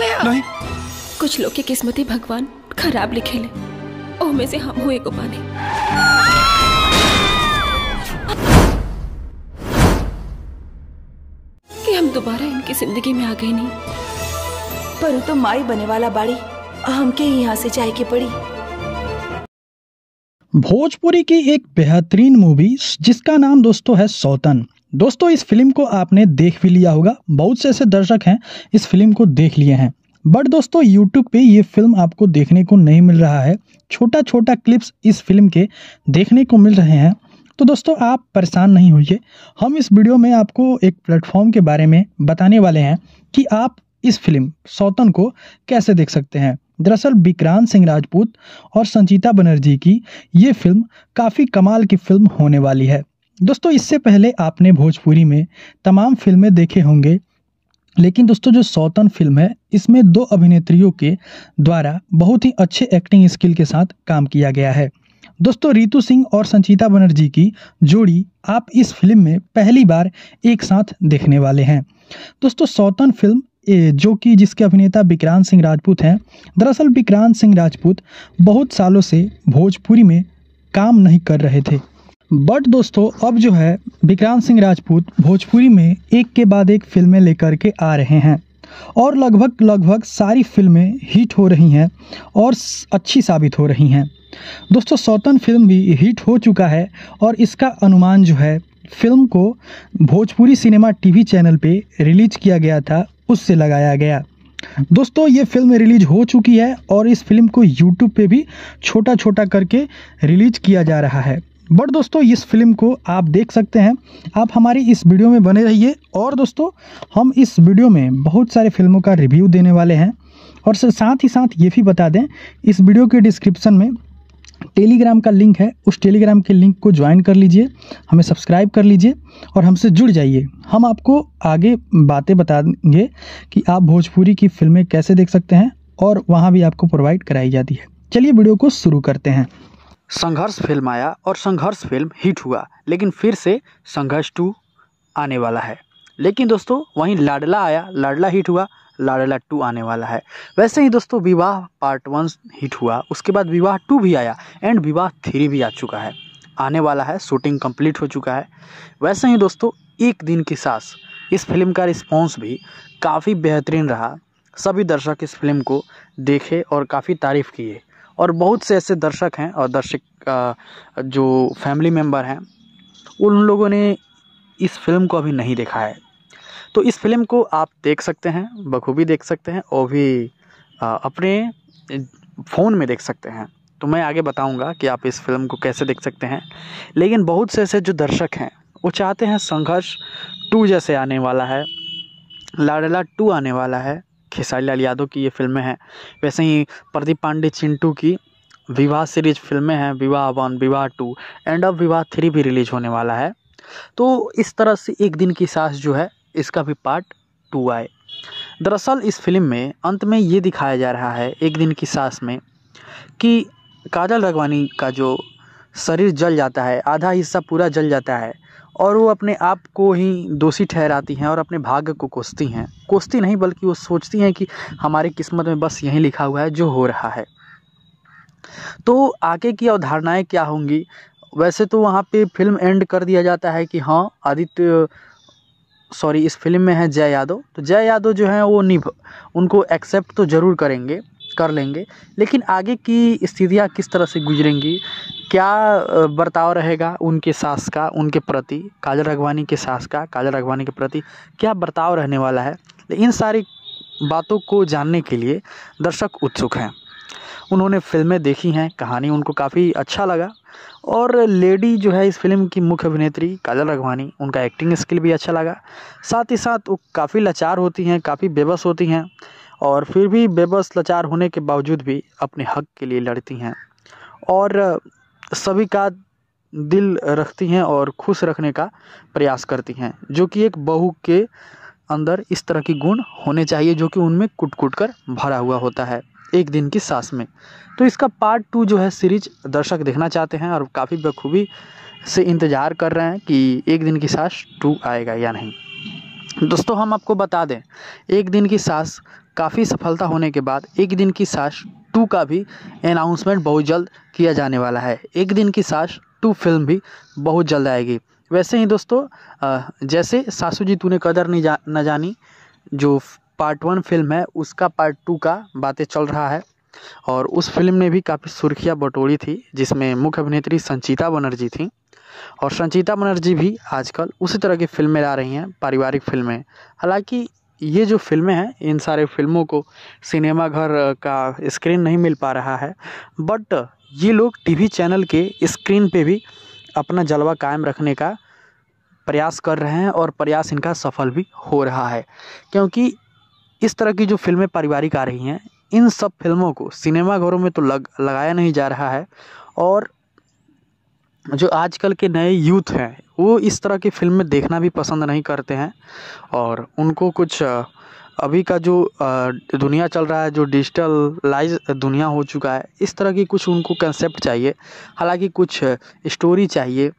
लिया नहीं कुछ लोग की किस्मत ही भगवान खराब लिखे ले ओ में से हम हुए को पाने कि हम दोबारा इनकी जिंदगी में आ गए नहीं पर तो माई बने वाला बाड़ी हमके यहाँ से जाए की पड़ी भोजपुरी की एक बेहतरीन मूवी जिसका नाम दोस्तों है सौतन दोस्तों इस फिल्म को आपने देख भी लिया होगा बहुत से ऐसे दर्शक हैं इस फिल्म को देख लिए हैं बट दोस्तों यूट्यूब पे ये फिल्म आपको देखने को नहीं मिल रहा है छोटा छोटा क्लिप्स इस फिल्म के देखने को मिल रहे हैं तो दोस्तों आप परेशान नहीं होइए हम इस वीडियो में आपको एक प्लेटफॉर्म के बारे में बताने वाले हैं कि आप इस फिल्म सौतन को कैसे देख सकते हैं दरअसल विक्रांत सिंह राजपूत और संचिता बनर्जी की ये फिल्म काफ़ी कमाल की फिल्म होने वाली है दोस्तों इससे पहले आपने भोजपुरी में तमाम फिल्में देखे होंगे लेकिन दोस्तों जो सौतन फिल्म है इसमें दो अभिनेत्रियों के द्वारा बहुत ही अच्छे एक्टिंग स्किल के साथ काम किया गया है दोस्तों रितु सिंह और संचिता बनर्जी की जोड़ी आप इस फिल्म में पहली बार एक साथ देखने वाले हैं दोस्तों सौतन फिल्म जो कि जिसके अभिनेता विक्रांत सिंह राजपूत हैं दरअसल विक्रांत सिंह राजपूत बहुत सालों से भोजपुरी में काम नहीं कर रहे थे बट दोस्तों अब जो है विक्रांत सिंह राजपूत भोजपुरी में एक के बाद एक फिल्में लेकर के आ रहे हैं और लगभग लगभग सारी फिल्में हिट हो रही हैं और अच्छी साबित हो रही हैं दोस्तों सौतन फिल्म भी हिट हो चुका है और इसका अनुमान जो है फिल्म को भोजपुरी सिनेमा टीवी चैनल पे रिलीज किया गया था उससे लगाया गया दोस्तों ये फिल्म रिलीज हो चुकी है और इस फिल्म को यूट्यूब पे भी छोटा छोटा करके रिलीज किया जा रहा है बट दोस्तों इस फिल्म को आप देख सकते हैं आप हमारी इस वीडियो में बने रहिए और दोस्तों हम इस वीडियो में बहुत सारे फिल्मों का रिव्यू देने वाले हैं और साथ ही साथ ये भी बता दें इस वीडियो के डिस्क्रिप्शन में टेलीग्राम का लिंक है उस टेलीग्राम के लिंक को ज्वाइन कर लीजिए हमें सब्सक्राइब कर लीजिए और हमसे जुड़ जाइए हम आपको आगे बातें बताएंगे कि आप भोजपुरी की फिल्में कैसे देख सकते हैं और वहाँ भी आपको प्रोवाइड कराई जाती है चलिए वीडियो को शुरू करते हैं संघर्ष फिल्म आया और संघर्ष फिल्म हिट हुआ लेकिन फिर से संघर्ष टू आने वाला है लेकिन दोस्तों वहीं लाडला आया लाडला हिट हुआ लाडला टू आने वाला है वैसे ही दोस्तों विवाह पार्ट वन हिट हुआ उसके बाद विवाह टू भी आया एंड विवाह थ्री भी आ चुका है आने वाला है शूटिंग कंप्लीट हो चुका है वैसे ही दोस्तों एक दिन की सास इस फिल्म का रिस्पॉन्स भी काफ़ी बेहतरीन रहा सभी दर्शक इस फिल्म को देखे और काफ़ी तारीफ़ किए और बहुत से ऐसे दर्शक हैं और दर्शक जो फैमिली मेम्बर हैं उन लोगों ने इस फिल्म को अभी नहीं देखा है तो इस फिल्म को आप देख सकते हैं बखूबी देख सकते हैं और भी अपने फ़ोन में देख सकते हैं तो मैं आगे बताऊंगा कि आप इस फिल्म को कैसे देख सकते हैं लेकिन बहुत से ऐसे जो दर्शक हैं वो चाहते हैं संघर्ष टू जैसे आने वाला है लाडला टू आने वाला है खेसारी लाल यादव की ये फिल्में हैं वैसे ही प्रदीप पांडे चिंटू की विवाह सीरीज फिल्में हैं Vivah one Vivah two and of Vivah three भी रिलीज होने वाला है तो इस तरह से एक दिन की सास जो है इसका भी पार्ट टू आए दरअसल इस फिल्म में अंत में ये दिखाया जा रहा है एक दिन की सास में कि काजल राघवानी का जो शरीर जल जाता है आधा हिस्सा पूरा जल जाता है और वो अपने आप को ही दोषी ठहराती हैं और अपने भाग्य को कोसती हैं कोसती नहीं बल्कि वो सोचती हैं कि हमारी किस्मत में बस यहीं लिखा हुआ है जो हो रहा है तो आगे की अवधारणाएँ क्या होंगी वैसे तो वहाँ पे फिल्म एंड कर दिया जाता है कि हाँ आदित्य सॉरी इस फिल्म में है जय यादव तो जय यादव जो हैं वो निभ उनको एक्सेप्ट तो ज़रूर करेंगे कर लेंगे लेकिन आगे की स्थितियाँ किस तरह से गुजरेंगी क्या बर्ताव रहेगा उनके सास का उनके प्रति काजल रघवानी के सास का काजल राघवानी के प्रति क्या बर्ताव रहने वाला है इन सारी बातों को जानने के लिए दर्शक उत्सुक हैं उन्होंने फिल्में देखी हैं कहानी उनको काफ़ी अच्छा लगा और लेडी जो है इस फिल्म की मुख्य अभिनेत्री काजल रघवानी उनका एक्टिंग स्किल भी अच्छा लगा साथ ही साथ वो काफ़ी लाचार होती हैं काफ़ी बेबस होती हैं और फिर भी बेबस लाचार होने के बावजूद भी अपने हक के लिए लड़ती हैं और सभी का दिल रखती हैं और खुश रखने का प्रयास करती हैं जो कि एक बहू के अंदर इस तरह की गुण होने चाहिए जो कि उनमें कुट कुट कर भरा हुआ होता है एक दिन की सांस में तो इसका पार्ट टू जो है सीरीज दर्शक देखना चाहते हैं और काफ़ी बखूबी से इंतज़ार कर रहे हैं कि एक दिन की सास टू आएगा या नहीं दोस्तों हम आपको बता दें एक दिन की सांस काफ़ी सफलता होने के बाद एक दिन की सास टू का भी अनाउंसमेंट बहुत जल्द किया जाने वाला है एक दिन की सास टू फिल्म भी बहुत जल्द आएगी वैसे ही दोस्तों जैसे सासू जी तूने कदर नहीं जा न जानी जो पार्ट वन फिल्म है उसका पार्ट टू का बातें चल रहा है और उस फिल्म ने भी काफ़ी सुर्खियाँ बटोरी थी जिसमें मुख्य अभिनेत्री संचिता बनर्जी थी और संचिता बनर्जी भी आजकल उसी तरह की फिल्में ला रही हैं पारिवारिक फिल्में हालांकि ये जो फिल्में हैं इन सारे फिल्मों को सिनेमाघर का स्क्रीन नहीं मिल पा रहा है बट ये लोग टीवी चैनल के स्क्रीन पे भी अपना जलवा कायम रखने का प्रयास कर रहे हैं और प्रयास इनका सफल भी हो रहा है क्योंकि इस तरह की जो फिल्में पारिवारिक आ रही हैं इन सब फिल्मों को सिनेमाघरों में तो लग लगाया नहीं जा रहा है और जो आजकल के नए यूथ हैं वो इस तरह की फ़िल्में देखना भी पसंद नहीं करते हैं और उनको कुछ अभी का जो दुनिया चल रहा है जो डिजिटलाइज दुनिया हो चुका है इस तरह की कुछ उनको कंसेप्ट चाहिए हालांकि कुछ स्टोरी चाहिए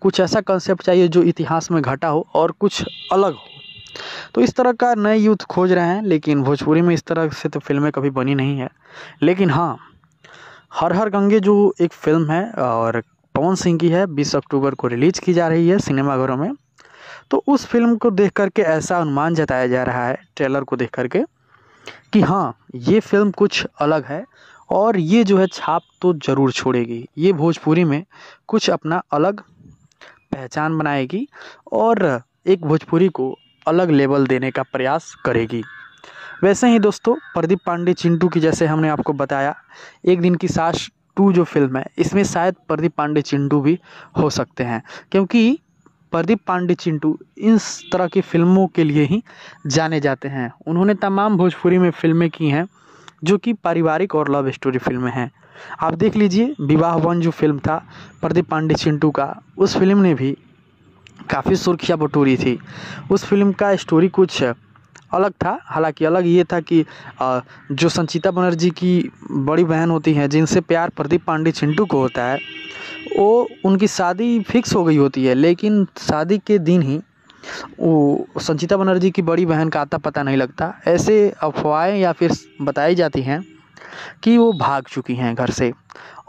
कुछ ऐसा कंसेप्ट चाहिए जो इतिहास में घटा हो और कुछ अलग हो तो इस तरह का नए यूथ खोज रहे हैं लेकिन भोजपुरी में इस तरह से तो फिल्में कभी बनी नहीं है लेकिन हाँ हर हर गंगे जो एक फिल्म है और पवन सिंह की है बीस अक्टूबर को रिलीज की जा रही है सिनेमाघरों में तो उस फिल्म को देख करके ऐसा अनुमान जताया जा रहा है ट्रेलर को देख करके कि हाँ ये फिल्म कुछ अलग है और ये जो है छाप तो ज़रूर छोड़ेगी ये भोजपुरी में कुछ अपना अलग पहचान बनाएगी और एक भोजपुरी को अलग लेवल देने का प्रयास करेगी वैसे ही दोस्तों प्रदीप पांडे चिंटू की जैसे हमने आपको बताया एक दिन की सास टू जो फिल्म है इसमें शायद प्रदीप पांडे चिंटू भी हो सकते हैं क्योंकि प्रदीप पांडे चिंटू इन तरह की फिल्मों के लिए ही जाने जाते हैं उन्होंने तमाम भोजपुरी में फिल्में की हैं जो कि पारिवारिक और लव स्टोरी फिल्में हैं आप देख लीजिए विवाह वन जो फिल्म था प्रदीप पांडे चिंटू का उस फिल्म ने भी काफ़ी सुर्खियाँ बटोरी थी उस फिल्म का स्टोरी कुछ अलग था हालांकि अलग ये था कि जो संचिता बनर्जी की बड़ी बहन होती हैं जिनसे प्यार प्रदीप पांडे चिंटू को होता है वो उनकी शादी फिक्स हो गई होती है लेकिन शादी के दिन ही वो संचिता बनर्जी की बड़ी बहन का आता पता नहीं लगता ऐसे अफवाहें या फिर बताई जाती हैं कि वो भाग चुकी हैं घर से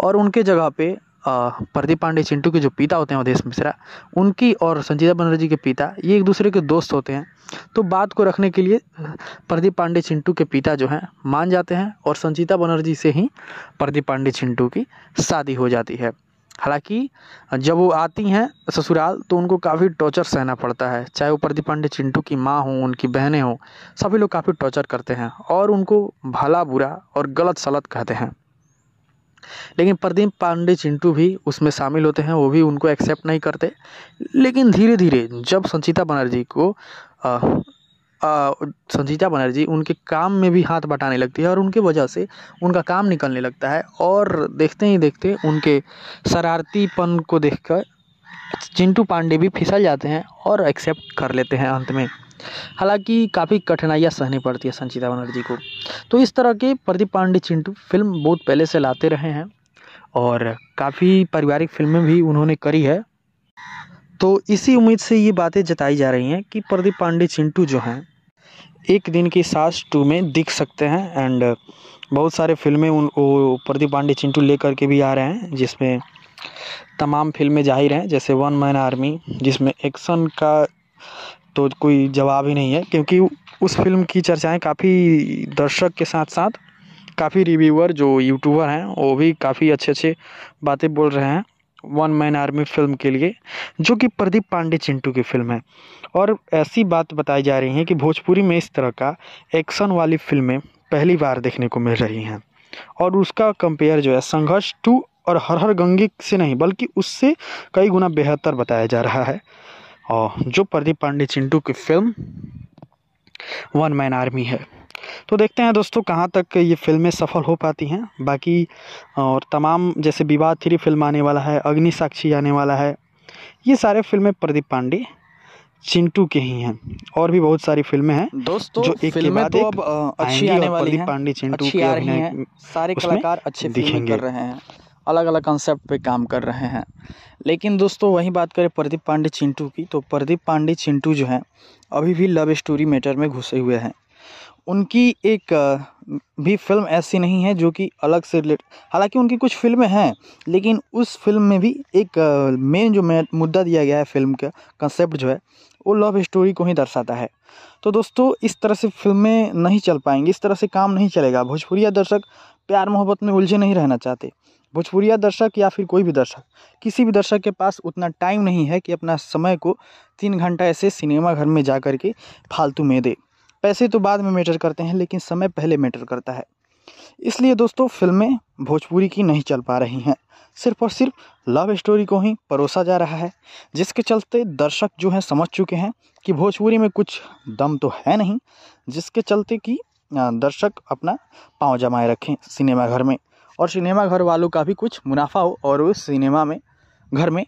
और उनके जगह पे प्रदीप पांडे चिंटू के जो पिता होते हैं अवधेश मिश्रा उनकी और संजीदा बनर्जी के पिता ये एक दूसरे के दोस्त होते हैं तो बात को रखने के लिए प्रदीप पांडे चिंटू के पिता जो हैं मान जाते हैं और संजीता बनर्जी से ही प्रदीप पांडे चिंटू की शादी हो जाती है हालांकि जब वो आती हैं ससुराल तो उनको काफ़ी टॉर्चर सहना पड़ता है चाहे वो प्रदीप पांडे चिंटू की माँ हो उनकी बहनें हों सभी लोग काफ़ी टॉर्चर करते हैं और उनको भला बुरा और गलत सलत कहते हैं लेकिन प्रदीप पांडे चिंटू भी उसमें शामिल होते हैं वो भी उनको एक्सेप्ट नहीं करते लेकिन धीरे धीरे जब संचिता बनर्जी को आ, आ, संजीता बनर्जी उनके काम में भी हाथ बटाने लगती है और उनकी वजह से उनका काम निकलने लगता है और देखते ही देखते उनके शरारतीपन को देखकर चिंटू पांडे भी फिसल जाते हैं और एक्सेप्ट कर लेते हैं अंत में हालांकि काफ़ी कठिनाइयाँ सहनी पड़ती है संचिता बनर्जी को तो इस तरह के प्रदीप पांडे चिंटू फिल्म बहुत पहले से लाते रहे हैं और काफ़ी पारिवारिक फिल्में भी उन्होंने करी है तो इसी उम्मीद से ये बातें जताई जा रही हैं कि प्रदीप पांडे चिंटू जो हैं एक दिन की सास टू में दिख सकते हैं एंड बहुत सारे फिल्में उन प्रदीप पांडे चिंटू लेकर के भी आ रहे हैं जिसमें तमाम फिल्में जाहिर हैं जैसे वन मैन आर्मी जिसमें एक्शन का तो कोई जवाब ही नहीं है क्योंकि उस फिल्म की चर्चाएँ काफ़ी दर्शक के साथ साथ काफ़ी रिव्यूअर जो यूट्यूबर हैं वो भी काफ़ी अच्छे अच्छे बातें बोल रहे हैं वन मैन आर्मी फिल्म के लिए जो कि प्रदीप पांडे चिंटू की फिल्म है और ऐसी बात बताई जा रही है कि भोजपुरी में इस तरह का एक्शन वाली फिल्में पहली बार देखने को मिल रही हैं और उसका कंपेयर जो है संघर्ष टू और हर हर गंगे से नहीं बल्कि उससे कई गुना बेहतर बताया जा रहा है जो प्रदीप पांडे चिंटू की फिल्म वन मैन आर्मी है तो देखते हैं दोस्तों कहाँ तक ये फिल्में सफल हो पाती हैं बाकी और तमाम जैसे विवाद थ्री फिल्म आने वाला है अग्नि साक्षी आने वाला है ये सारे फिल्में प्रदीप पांडे चिंटू के ही हैं और भी बहुत सारी फिल्में हैं दोस्तों जो एक के बाद तो अच्छी आने वाली प्रदीप पांडे चिंटू के सारे कलाकार अच्छे दिखेंगे कर रहे हैं अलग अलग कंसेप्ट पे काम कर रहे हैं लेकिन दोस्तों वही बात करें प्रदीप पांडे चिंटू की तो प्रदीप पांडे चिंटू जो हैं अभी भी लव स्टोरी मैटर में घुसे हुए हैं उनकी एक भी फिल्म ऐसी नहीं है जो कि अलग से रिलेट हालांकि उनकी कुछ फिल्में हैं लेकिन उस फिल्म में भी एक मेन जो मुद्दा दिया गया है फिल्म का कंसेप्ट जो है वो लव स्टोरी को ही दर्शाता है तो दोस्तों इस तरह से फिल्में नहीं चल पाएंगी इस तरह से काम नहीं चलेगा भोजपुरिया दर्शक प्यार मोहब्बत में उलझे नहीं रहना चाहते भोजपुरिया दर्शक या फिर कोई भी दर्शक किसी भी दर्शक के पास उतना टाइम नहीं है कि अपना समय को तीन घंटा ऐसे सिनेमा घर में जा कर के फालतू में दे पैसे तो बाद में मैटर करते हैं लेकिन समय पहले मैटर करता है इसलिए दोस्तों फिल्में भोजपुरी की नहीं चल पा रही हैं सिर्फ और सिर्फ लव स्टोरी को ही परोसा जा रहा है जिसके चलते दर्शक जो हैं समझ चुके हैं कि भोजपुरी में कुछ दम तो है नहीं जिसके चलते कि दर्शक अपना पाँव जमाए रखें सिनेमाघर में और सिनेमा घर वालों का भी कुछ मुनाफा हो और उस सिनेमा में घर में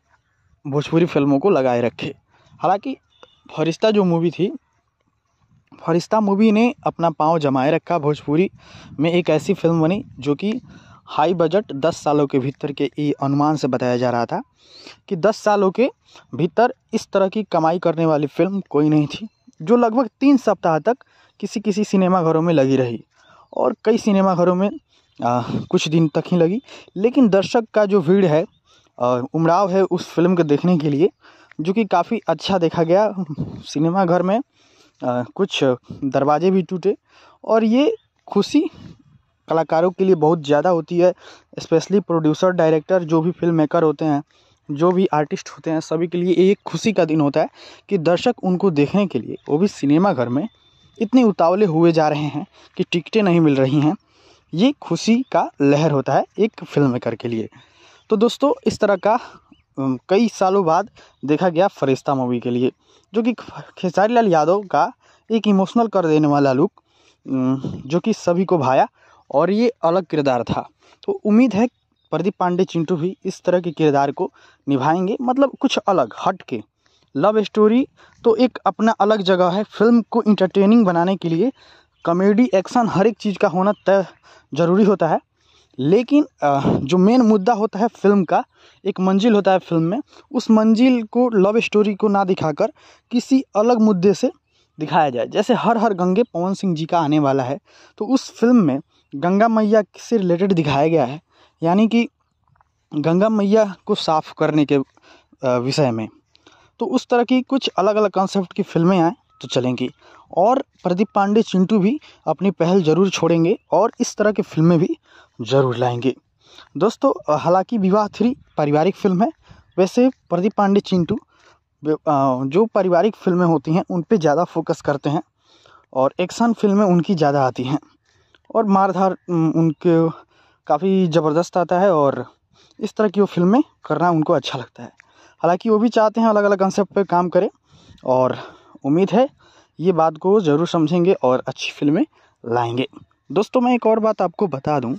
भोजपुरी फिल्मों को लगाए रखे हालांकि फरिश्ता जो मूवी थी फरिश्ता मूवी ने अपना पाँव जमाए रखा भोजपुरी में एक ऐसी फिल्म बनी जो कि हाई बजट दस सालों के भीतर के ये अनुमान से बताया जा रहा था कि दस सालों के भीतर इस तरह की कमाई करने वाली फिल्म कोई नहीं थी जो लगभग तीन सप्ताह तक किसी किसी सिनेमाघरों में लगी रही और कई सिनेमाघरों में आ, कुछ दिन तक ही लगी लेकिन दर्शक का जो भीड़ है और उमड़ाव है उस फिल्म को देखने के लिए जो कि काफ़ी अच्छा देखा गया सिनेमाघर में आ, कुछ दरवाजे भी टूटे और ये खुशी कलाकारों के लिए बहुत ज़्यादा होती है स्पेशली प्रोड्यूसर डायरेक्टर जो भी फिल्म मेकर होते हैं जो भी आर्टिस्ट होते हैं सभी के लिए एक खुशी का दिन होता है कि दर्शक उनको देखने के लिए वो भी सिनेमा घर में इतने उतावले हुए जा रहे हैं कि टिकटें नहीं मिल रही हैं ये खुशी का लहर होता है एक फिल्म मेकर के लिए तो दोस्तों इस तरह का कई सालों बाद देखा गया फरिश्ता मूवी के लिए जो कि खेसारी लाल यादव का एक इमोशनल कर देने वाला लुक जो कि सभी को भाया और ये अलग किरदार था तो उम्मीद है प्रदीप पांडे चिंटू भी इस तरह के किरदार को निभाएंगे मतलब कुछ अलग हट के लव स्टोरी तो एक अपना अलग जगह है फिल्म को इंटरटेनिंग बनाने के लिए कॉमेडी एक्शन हर एक चीज़ का होना तय ज़रूरी होता है लेकिन जो मेन मुद्दा होता है फ़िल्म का एक मंजिल होता है फ़िल्म में उस मंजिल को लव स्टोरी को ना दिखाकर किसी अलग मुद्दे से दिखाया जाए जैसे हर हर गंगे पवन सिंह जी का आने वाला है तो उस फिल्म में गंगा मैया से रिलेटेड दिखाया गया है यानी कि गंगा मैया को साफ करने के विषय में तो उस तरह की कुछ अलग अलग कॉन्सेप्ट की फिल्में आएँ तो चलेंगी और प्रदीप पांडे चिंटू भी अपनी पहल ज़रूर छोड़ेंगे और इस तरह की फिल्में भी ज़रूर लाएंगे दोस्तों हालांकि विवाह थ्री पारिवारिक फिल्म है वैसे प्रदीप पांडे चिंटू जो पारिवारिक फिल्में होती हैं उन पर ज़्यादा फोकस करते हैं और एक्शन फिल्में उनकी ज़्यादा आती हैं और मारधार उनके काफ़ी ज़बरदस्त आता है और इस तरह की वो फिल्में करना उनको अच्छा लगता है हालांकि वो भी चाहते हैं अलग अलग कंसेप्ट पे काम करें और उम्मीद है ये बात को ज़रूर समझेंगे और अच्छी फिल्में लाएंगे दोस्तों मैं एक और बात आपको बता दूं